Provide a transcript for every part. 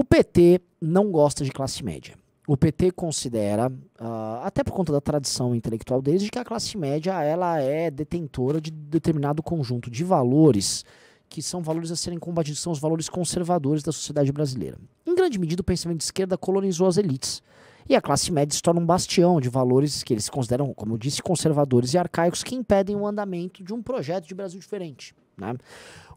O PT não gosta de classe média. O PT considera, uh, até por conta da tradição intelectual deles, de que a classe média ela é detentora de determinado conjunto de valores que são valores a serem combatidos, são os valores conservadores da sociedade brasileira. Em grande medida, o pensamento de esquerda colonizou as elites. E a classe média se torna um bastião de valores que eles consideram, como eu disse, conservadores e arcaicos que impedem o andamento de um projeto de Brasil diferente. Né?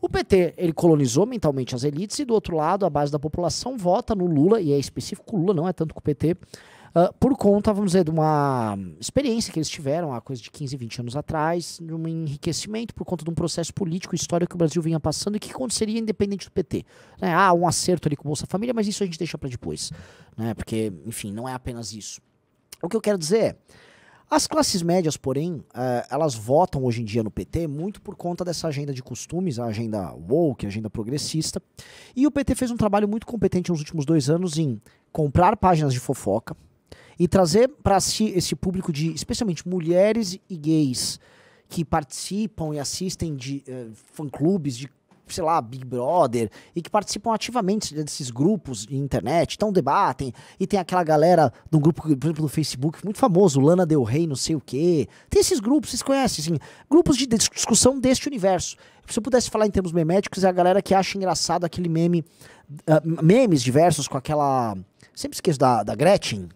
O PT ele colonizou mentalmente as elites e do outro lado a base da população vota no Lula e é específico o Lula não é tanto com o PT uh, ah, por conta vamos dizer de uma experiência que eles tiveram há coisa de 15, 20 anos atrás de um enriquecimento por conta de um processo político histórico que o Brasil vinha passando e que aconteceria independente do PT né? ah um acerto ali com o Bolsa Família mas isso a gente deixa para depois né porque enfim não é apenas isso o que eu quero dizer é as classes médias, porém, é, elas votam hoje em dia no PT muito por conta dessa agenda de costumes, a agenda woke, a agenda progressista. E o PT fez um trabalho muito competente nos últimos dois anos em comprar páginas de fofoca e trazer para si esse público de, especialmente, mulheres e gays que participam e assistem de uh, fã-clubes, de sei lá, Big Brother, e que participam ativamente desses grupos de internet, então debatem, e tem aquela galera de um grupo, por exemplo, do Facebook, muito famoso, Lana Del Rey, não sei o quê. Tem esses grupos, vocês conhecem, assim, grupos de discussão deste universo. Se eu pudesse falar em termos meméticos, é a galera que acha engraçado aquele meme, uh, memes diversos com aquela... Sempre esqueço da, da Gretchen,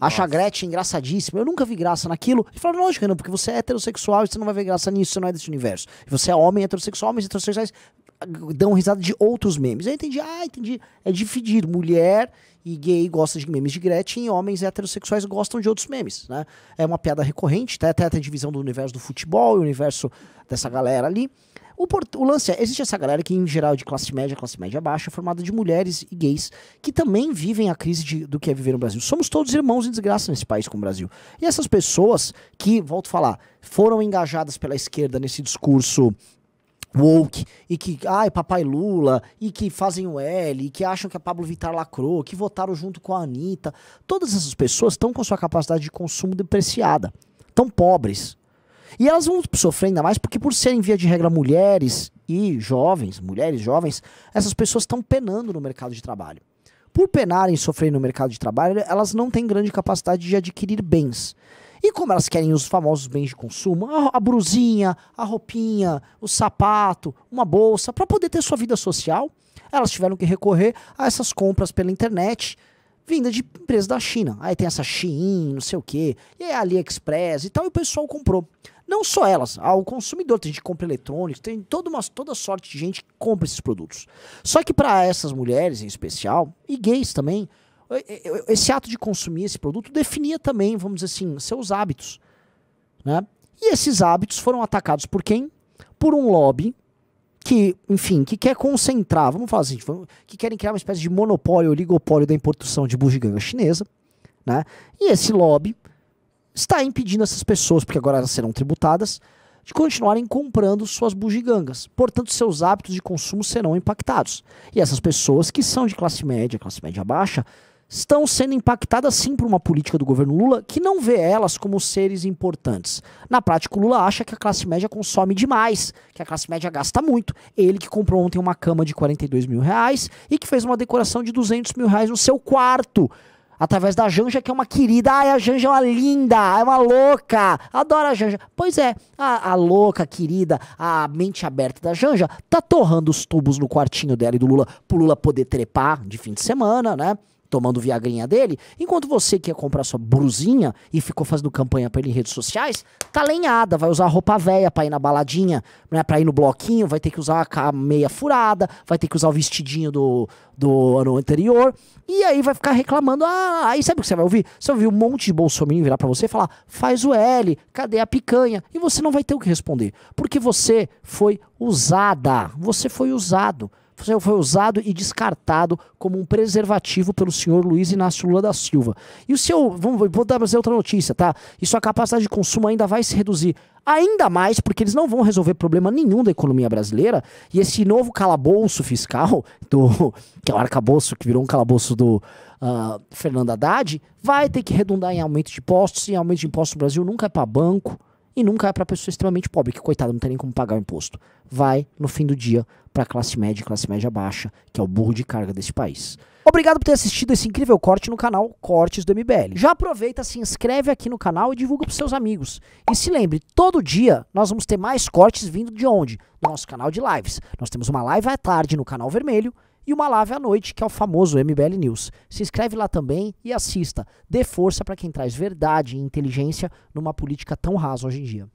acha a Gretchen engraçadíssima. Eu nunca vi graça naquilo. E fala, lógico, Renan, porque você é heterossexual e você não vai ver graça nisso, você não é desse universo. Você é homem heterossexual, homens heterossexuais dão risada de outros memes. Eu entendi, ah, entendi. É dividido. Mulher e gay gostam de memes de Gretchen e homens heterossexuais gostam de outros memes, né? É uma piada recorrente, tá? até a divisão do universo do futebol e o universo dessa galera ali. O, o, lance é, existe essa galera que em geral é de classe média, classe média baixa, formada de mulheres e gays, que também vivem a crise de, do que é viver no Brasil. Somos todos irmãos em desgraça nesse país com o Brasil. E essas pessoas que, volto a falar, foram engajadas pela esquerda nesse discurso woke e que, ai, papai Lula, e que fazem o L, e que acham que a Pablo Vittar lacrou, que votaram junto com a Anitta. Todas essas pessoas estão com sua capacidade de consumo depreciada, estão pobres. E elas vão sofrer ainda mais porque, por serem, via de regra, mulheres e jovens, mulheres jovens, essas pessoas estão penando no mercado de trabalho. Por penarem e sofrerem no mercado de trabalho, elas não têm grande capacidade de adquirir bens. E como elas querem os famosos bens de consumo, a, a brusinha, a roupinha, o sapato, uma bolsa, para poder ter sua vida social, elas tiveram que recorrer a essas compras pela internet, vinda de empresas da China. Aí tem essa Shein, não sei o quê, e aí AliExpress e tal, e o pessoal comprou. Não só elas, ao consumidor, tem gente que compra eletrônicos, tem toda, uma, toda sorte de gente que compra esses produtos. Só que para essas mulheres em especial, e gays também, esse ato de consumir esse produto definia também, vamos dizer assim, seus hábitos. Né? E esses hábitos foram atacados por quem? Por um lobby que, enfim, que quer concentrar, vamos falar assim, que querem criar uma espécie de monopólio, oligopólio da importação de bugiganga chinesa. Né? E esse lobby está impedindo essas pessoas, porque agora elas serão tributadas, de continuarem comprando suas bugigangas. Portanto, seus hábitos de consumo serão impactados. E essas pessoas que são de classe média, classe média baixa, estão sendo impactadas sim por uma política do governo Lula que não vê elas como seres importantes. Na prática, o Lula acha que a classe média consome demais, que a classe média gasta muito. Ele que comprou ontem uma cama de 42 mil reais e que fez uma decoração de 200 mil reais no seu quarto. Através da Janja, que é uma querida. Ai, a Janja é uma linda, é uma louca. Adoro a Janja. Pois é, a, a louca, querida, a mente aberta da Janja tá torrando os tubos no quartinho dela e do Lula pro Lula poder trepar de fim de semana, né? tomando viagrinha dele, enquanto você que ia comprar sua brusinha e ficou fazendo campanha pra ele em redes sociais, tá lenhada, vai usar roupa velha pra ir na baladinha, né, pra ir no bloquinho, vai ter que usar a meia furada, vai ter que usar o vestidinho do, do ano anterior, e aí vai ficar reclamando, ah, aí sabe o que você vai ouvir? Você vai ouvir um monte de bolsominho virar pra você e falar, faz o L, cadê a picanha? E você não vai ter o que responder, porque você foi usada, você foi usado, foi usado e descartado como um preservativo pelo senhor Luiz Inácio Lula da Silva. E o seu, vamos, vou dar mais outra notícia, tá? Isso a capacidade de consumo ainda vai se reduzir ainda mais, porque eles não vão resolver problema nenhum da economia brasileira, e esse novo calabouço fiscal, do, que é o arcabouço que virou um calabouço do uh, Fernando Haddad, vai ter que redundar em aumento de impostos, e aumento de impostos no Brasil nunca é para banco, e nunca é para pessoa extremamente pobre, que coitada não tem nem como pagar o imposto. Vai, no fim do dia, para classe média e classe média baixa, que é o burro de carga desse país. Obrigado por ter assistido esse incrível corte no canal Cortes do MBL. Já aproveita, se inscreve aqui no canal e divulga para seus amigos. E se lembre, todo dia nós vamos ter mais cortes vindo de onde? Do nosso canal de lives. Nós temos uma live à tarde no canal vermelho, e uma live à noite, que é o famoso MBL News. Se inscreve lá também e assista. Dê força para quem traz verdade e inteligência numa política tão rasa hoje em dia.